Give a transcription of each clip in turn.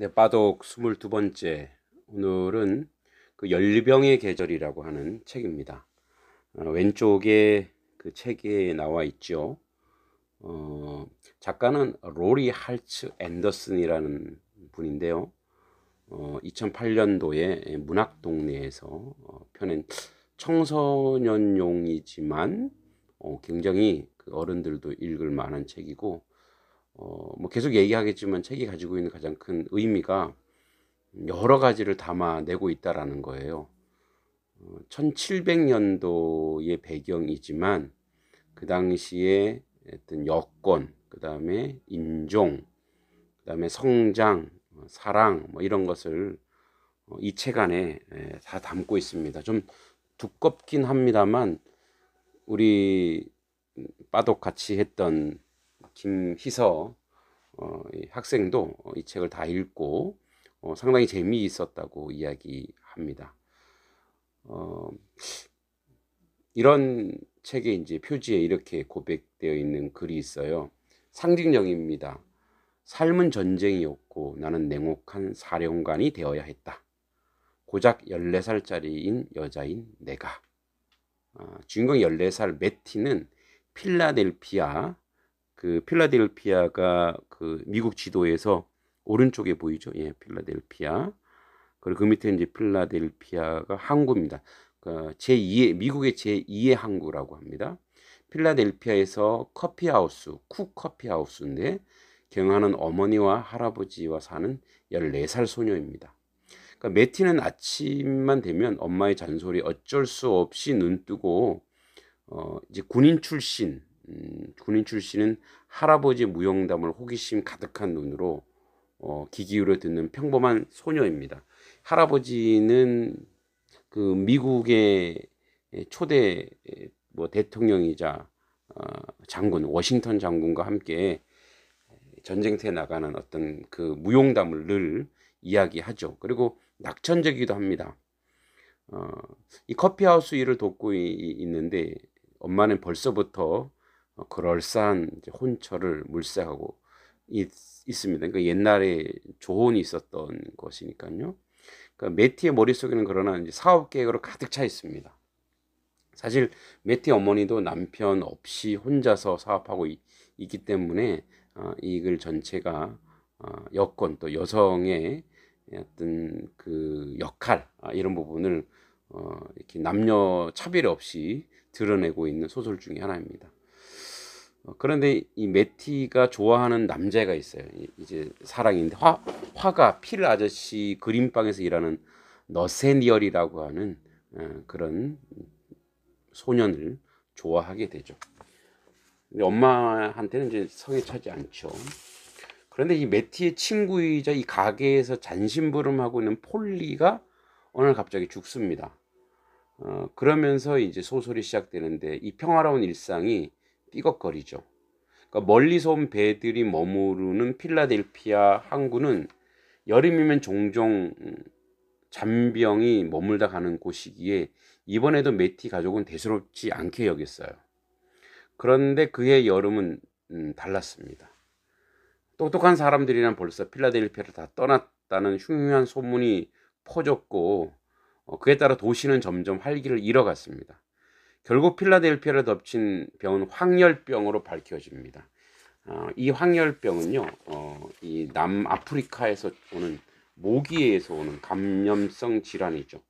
네, 빠독 22번째. 오늘은 그 열병의 계절이라고 하는 책입니다. 어, 왼쪽에 그 책에 나와 있죠. 어, 작가는 로리 할츠 앤더슨이라는 분인데요. 어, 2008년도에 문학 동네에서 어, 펴낸 청소년용이지만 어, 굉장히 그 어른들도 읽을 만한 책이고 어, 뭐 계속 얘기하겠지만 책이 가지고 있는 가장 큰 의미가 여러 가지를 담아내고 있다라는 거예요. 1700년도의 어, 배경이지만 그 당시에 어떤 여건, 그 다음에 인종, 그 다음에 성장, 어, 사랑 뭐 이런 것을 어, 이책 안에 다 담고 있습니다. 좀 두껍긴 합니다만 우리 빠독 같이 했던 김희서 어, 학생도 이 책을 다 읽고 어, 상당히 재미있었다고 이야기합니다. 어, 이런 책에 이제 표지에 이렇게 고백되어 있는 글이 있어요. 상징력입니다. 삶은 전쟁이었고 나는 냉혹한 사령관이 되어야 했다. 고작 14살짜리인 여자인 내가. 어, 주인공 14살 매티는 필라델피아 그 필라델피아가 그 미국 지도에서 오른쪽에 보이죠. 예, 필라델피아. 그리고 그 밑에 이제 필라델피아가 항구입니다. 그 그러니까 제2의 미국의 제2의 항구라고 합니다. 필라델피아에서 커피하우스, 쿡 커피하우스인데 경하는 어머니와 할아버지와 사는 14살 소녀입니다. 그러니까 매티는 아침만 되면 엄마의 잔소리 어쩔 수 없이 눈 뜨고 어 이제 군인 출신 군인 출신은 할아버지 무용담을 호기심 가득한 눈으로 어, 귀 기울여 듣는 평범한 소녀입니다. 할아버지는 그 미국의 초대 뭐 대통령이자 어, 장군 워싱턴 장군과 함께 전쟁터에 나가는 어떤 그 무용담을 늘 이야기하죠. 그리고 낙천적이기도 합니다. 어, 이 커피하우스 일을 돕고 있는데 엄마는 벌써부터 어, 그럴싸한 혼처를 물색하고 있, 습니다 그러니까 옛날에 조언이 있었던 것이니까요. 그러니까 메티의 머릿속에는 그러나 사업 계획으로 가득 차 있습니다. 사실 메티 어머니도 남편 없이 혼자서 사업하고 있, 기 때문에 어, 이글 전체가 어, 여건 또 여성의 어떤 그 역할 아, 이런 부분을 어, 이렇게 남녀 차별 없이 드러내고 있는 소설 중의 하나입니다. 어, 그런데 이매티가 좋아하는 남자가 있어요. 이제 사랑인데 화, 화가 필 아저씨 그림방에서 일하는 너세니얼이라고 하는 어, 그런 소년을 좋아하게 되죠. 근데 엄마한테는 이제 성에 차지 않죠. 그런데 이 메티의 친구이자 이 가게에서 잔심부름하고 있는 폴리가 오늘 갑자기 죽습니다. 어, 그러면서 이제 소설이 시작되는데 이 평화로운 일상이 삐걱거리죠. 그러니까 멀리서 온 배들이 머무르는 필라델피아 항구는 여름이면 종종 잔병이 음, 머물다 가는 곳이기에 이번에도 메티 가족은 대수롭지 않게 여겼어요. 그런데 그해 여름은 음, 달랐습니다. 똑똑한 사람들이란 벌써 필라델피아를 다 떠났다는 흉흉한 소문이 퍼졌고 어, 그에 따라 도시는 점점 활기를 잃어갔습니다. 결국 필라델피아를 덮친 병은 황열병으로 밝혀집니다. 어, 이 황열병은요, 어, 이 남아프리카에서 오는 모기에서 오는 감염성 질환이죠.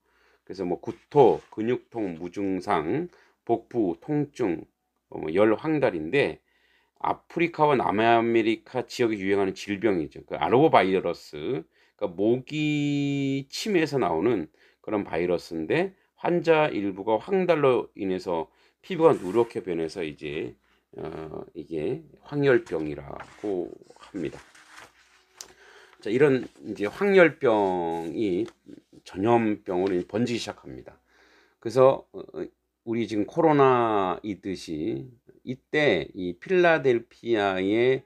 그래서 뭐 구토, 근육통, 무증상, 복부, 통증, 어, 뭐열 황달인데 아프리카와 남아메리카 지역에 유행하는 질병이죠. 그 아로바이러스, 그러니까 모기 침에서 나오는 그런 바이러스인데 환자 일부가 황달로 인해서 피부가 누렇게 변해서 이제 어, 이게 황열병이라고 합니다. 자, 이런 이제 황열병이 전염병으로 번지기 시작합니다. 그래서 어, 우리 지금 코로나 이듯이 이때 이 필라델피아의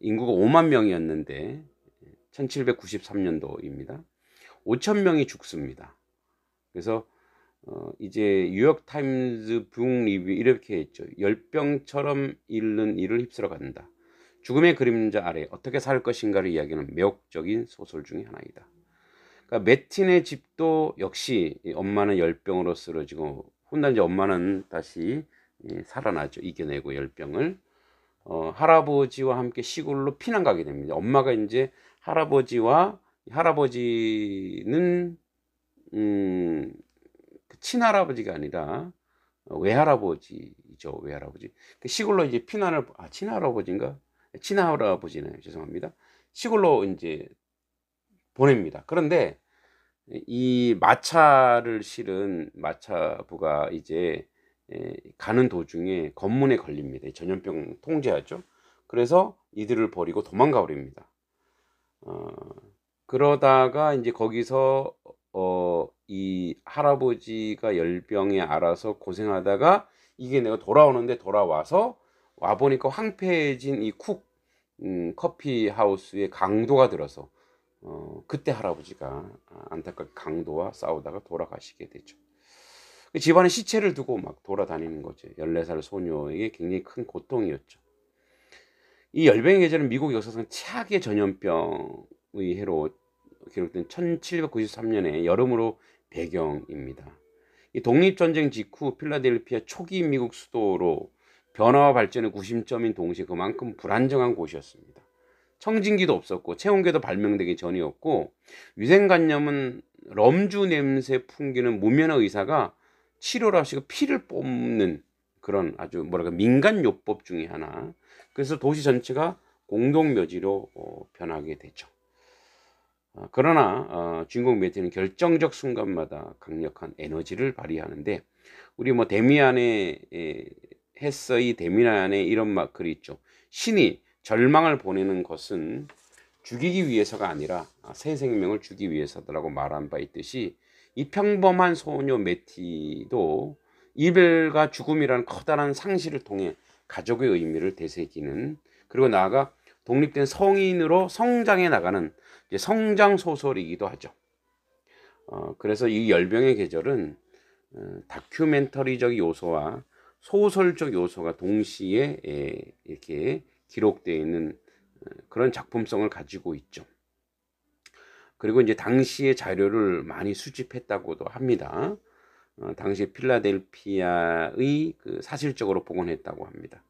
인구가 5만 명이었는데 1793년도입니다. 5천 명이 죽습니다. 그래서 어, 이제 뉴욕타임즈 북리뷰 이렇게 했죠. 열병처럼 잃는 이를 휩쓸어 간다. 죽음의 그림자 아래 어떻게 살 것인가를 이야기하는 매혹적인 소설 중의 하나이다. 그러니까 매틴의 집도 역시 엄마는 열병으로 쓰러지고 혼난 지 엄마는 다시 살아나죠. 이겨내고 열병을 어, 할아버지와 함께 시골로 피난 가게 됩니다. 엄마가 이제 할아버지와 할아버지는 음, 친할아버지가 아니라 어, 외할아버지죠. 외할아버지. 그 시골로 이제 피난을 아 친할아버지인가? 친할아버지네. 죄송합니다. 시골로 이제 보냅니다. 그런데 이 마차를 실은 마차부가 이제 가는 도중에 검문에 걸립니다. 전염병 통제하죠. 그래서 이들을 버리고 도망가 버립니다. 어, 그러다가 이제 거기서 어, 이 할아버지가 열병에 알아서 고생하다가 이게 내가 돌아오는데 돌아와서 와보니까 황폐해진 이쿡 음, 커피 하우스의 강도가 들어서 어, 그때 할아버지가 안타깝게 강도와 싸우다가 돌아가시게 되죠. 그 집안에 시체를 두고 막 돌아다니는 거죠. 14살 소녀에게 굉장히 큰 고통이었죠. 이 열병의 계절은 미국 역사상 최악의 전염병의 해로 기록된 1793년의 여름으로 배경입니다. 이 독립전쟁 직후 필라델피아 초기 미국 수도로 변화와 발전의 구심점인 동시에 그만큼 불안정한 곳이었습니다. 청진기도 없었고 체온계도 발명되기 전이었고 위생관념은 럼주 냄새 풍기는 무면허 의사가 치료를 하시고 피를 뽑는 그런 아주 뭐랄까 민간 요법 중의 하나. 그래서 도시 전체가 공동묘지로 어, 변하게 되죠. 어, 그러나 어, 주인공 매트는 결정적 순간마다 강력한 에너지를 발휘하는데 우리 뭐 데미안의 에, 헤서이 데미안의 이런 마크를 있죠. 신이 절망을 보내는 것은 죽이기 위해서가 아니라 아, 새 생명을 주기 위해서라고 말한 바 있듯이 이 평범한 소녀 메티도 이별과 죽음이라는 커다란 상실을 통해 가족의 의미를 되새기는 그리고 나아가 독립된 성인으로 성장해 나가는 성장 소설이기도 하죠. 어, 그래서 이 열병의 계절은 어, 다큐멘터리적 요소와 소설적 요소가 동시에 예, 이렇게 기록되어 있는 어, 그런 작품성을 가지고 있죠. 그리고 이제 당시의 자료를 많이 수집했다고도 합니다. 어, 당시 필라델피아의 그 사실적으로 복원했다고 합니다.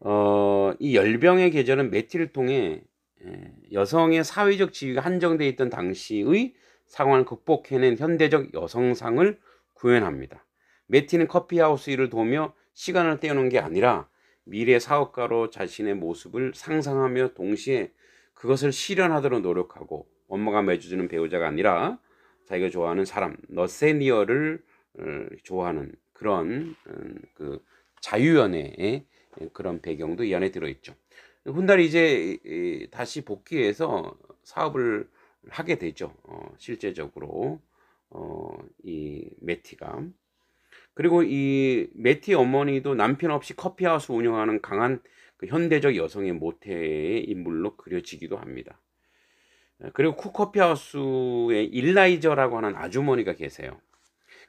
어, 이 열병의 계절은 매티를 통해 예, 여성의 사회적 지위가 한정돼 있던 당시의 상황을 극복해낸 현대적 여성상을 구현합니다. 매티는 커피하우스 일을 도며 우 시간을 떼어놓은 게 아니라 미래 사업가로 자신의 모습을 상상하며 동시에 그것을 실현하도록 노력하고 엄마가 매주주는 배우자가 아니라 자기가 좋아하는 사람, 너세니어를 어, 좋아하는 그런 음, 그 자유연애의 그런 배경도 이 안에 들어있죠. 훗날 이제 다시 복귀해서 사업을 하게 되죠. 어, 실제적으로 어, 이 메티가 그리고 이 메티 어머니도 남편 없이 커피하우스 운영하는 강한 그 현대적 여성의 모태의 인물로 그려지기도 합니다. 그리고 쿠커피하우스의 일라이저라고 하는 아주머니가 계세요.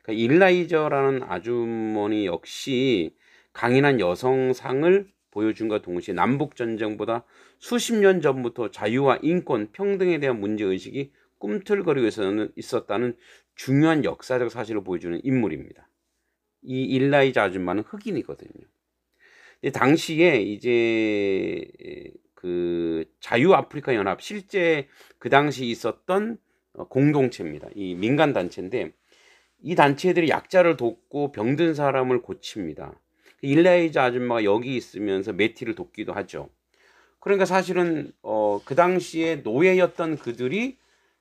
그 일라이저라는 아주머니 역시 강인한 여성상을 보여준과 동시에 남북전쟁보다 수십 년 전부터 자유와 인권, 평등에 대한 문제의식이 꿈틀거리고 있었다는 중요한 역사적 사실을 보여주는 인물입니다. 이 일라이자 아줌마는 흑인이거든요. 근데 당시에 이제 그 자유 아프리카 연합 실제 그 당시 있었던 어, 공동체입니다. 이 민간 단체인데 이 단체들이 약자를 돕고 병든 사람을 고칩니다. 그 일레이자 아줌마가 여기 있으면서 메티를 돕기도 하죠. 그러니까 사실은 어, 그 당시에 노예였던 그들이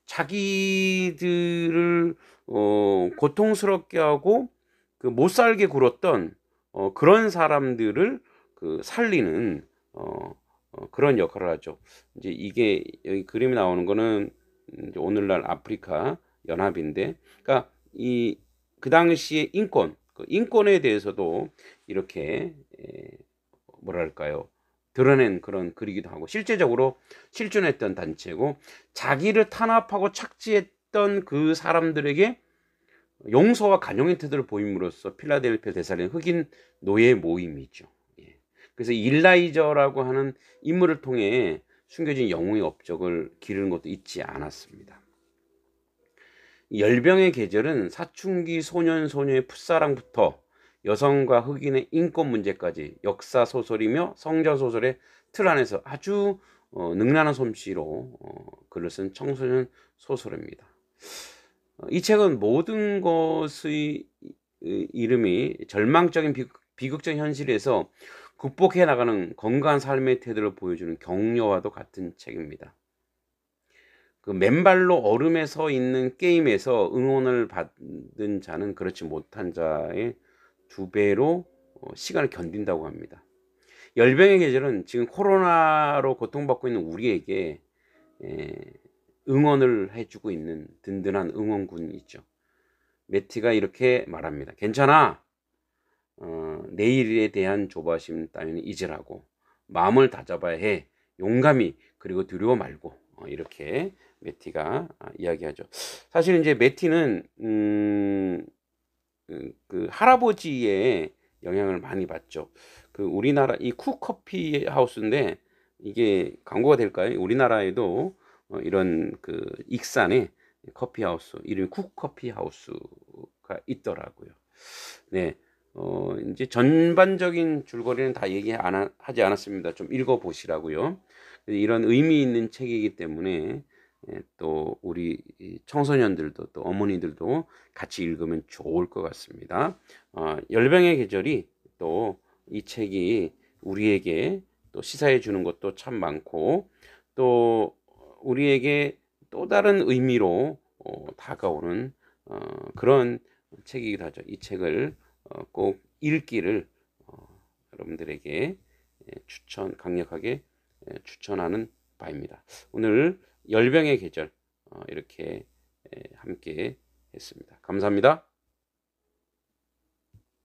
자기들을 어, 고통스럽게 하고 그 못 살게 굴었던 어, 그런 사람들을 그 살리는 어, 어, 그런 역할을 하죠. 이제 이게 여기 그림이 나오는 거는 이제 오늘날 아프리카 연합인데, 그러니까 이 그 당시의 인권 그 인권에 대해서도 이렇게 예, 뭐랄까요 드러낸 그런 글이기도 하고 실제적으로 실존했던 단체고 자기를 탄압하고 착지했던그 사람들에게 용서와 간용 의 태도를 보임으로써 필라델피아 대사인 흑인 노예 모임이죠. 예. 그래서 일라이저라고 하는 인물을 통해 숨겨진 영웅의 업적을 기르는 것도 잊지 않았습니다. 열병의 계절은 사춘기 소년 소녀의 풋사랑부터 여성과 흑인의 인권 문제까지 역사 소설이며 성자 소설의 틀 안에서 아주 어, 능란한 솜씨로 어, 글을 쓴 청소년 소설입니다. 어, 이 책은 모든 것의 이름이 절망적인 비극, 적 현실에서 극복해 나가는 건강한 삶의 태도를 보여주는 격려와도 같은 책입니다. 그 맨발로 얼음에 서 있는 게임에서 응원을 받은 자는 그렇지 못한 자의 두 배로 어, 시간을 견딘다고 합니다. 열병의 계절은 지금 코로나로 고통받고 있는 우리에게 응원을 해주고 있는 든든한 응원군이 죠 메티가 이렇게 말합니다. 괜찮아. 어, 내일에 대한 조바심 따위는 잊으라고 마음을 다잡아야 해. 용감히 그리고 두려워 말고 어, 이렇게 메티가 아, 이야기하죠. 사실 이제 메티는 음, 그, 그 할아버지의 영향을 많이 받죠. 그 우리나라 이 쿠커피 하우스인데 이게 광고가 될까요? 우리나라에도 어, 이런 그 익산에 커피 하우스 이름이 쿠커피 하우스가 있더라고요. 네. 어, 이제 전반적인 줄거리는 다 얘기 안 하, 지 않았습니다. 좀 읽어 보시라고요. 이런 의미 있는 책이기 때문에 예, 또 우리 청소년들도 또 어머니들도 같이 읽으면 좋을 것 같습니다. 어, 열병의 계절이 또 이 책이 우리에게 또 시사해 주는 것도 참 많고 또 우리에게 또 다른 의미로 어, 다가오는 어, 그런 책이기도 하죠. 이 책을 어, 꼭 읽기를 어, 여러분들에게 예, 추천 강력하게 예, 추천하는 바입니다. 오늘 열병의 계절 어, 이렇게 함께 했습니다. 감사합니다.